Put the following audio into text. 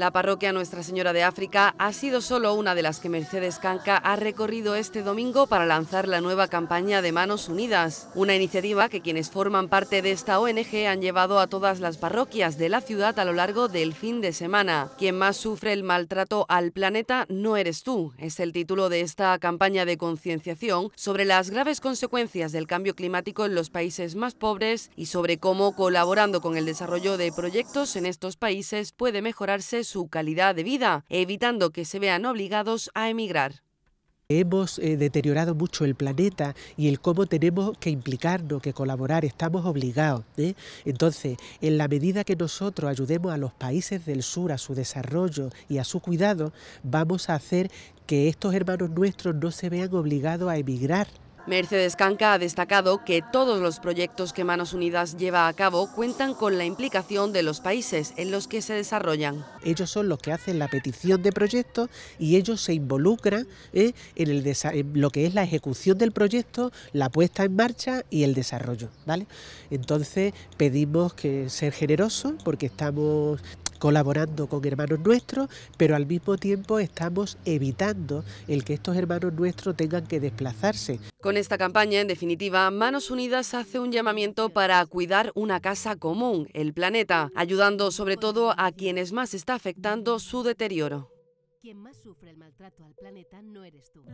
La parroquia Nuestra Señora de África ha sido solo una de las que Mercedes Canca ha recorrido este domingo para lanzar la nueva campaña de Manos Unidas, una iniciativa que quienes forman parte de esta ONG han llevado a todas las parroquias de la ciudad a lo largo del fin de semana. Quien más sufre el maltrato al planeta no eres tú, es el título de esta campaña de concienciación sobre las graves consecuencias del cambio climático en los países más pobres y sobre cómo colaborando con el desarrollo de proyectos en estos países puede mejorarse su calidad de vida, evitando que se vean obligados a emigrar. Hemos eh, deteriorado mucho el planeta y el cómo tenemos que implicarnos, que colaborar, estamos obligados. ¿eh? Entonces, en la medida que nosotros ayudemos a los países del sur a su desarrollo y a su cuidado, vamos a hacer que estos hermanos nuestros no se vean obligados a emigrar. Mercedes Canca ha destacado que todos los proyectos que Manos Unidas lleva a cabo cuentan con la implicación de los países en los que se desarrollan. Ellos son los que hacen la petición de proyectos y ellos se involucran ¿eh? en, lo que es la ejecución del proyecto, la puesta en marcha y el desarrollo. ¿vale? Entonces pedimos que ser generosos porque estamos colaborando con hermanos nuestros, pero al mismo tiempo estamos evitando el que estos hermanos nuestros tengan que desplazarse. Con esta campaña, en definitiva, Manos Unidas hace un llamamiento para cuidar una casa común, el planeta, ayudando sobre todo a quienes más está afectando su deterioro. Quien más sufre el maltrato al planeta no eres tú.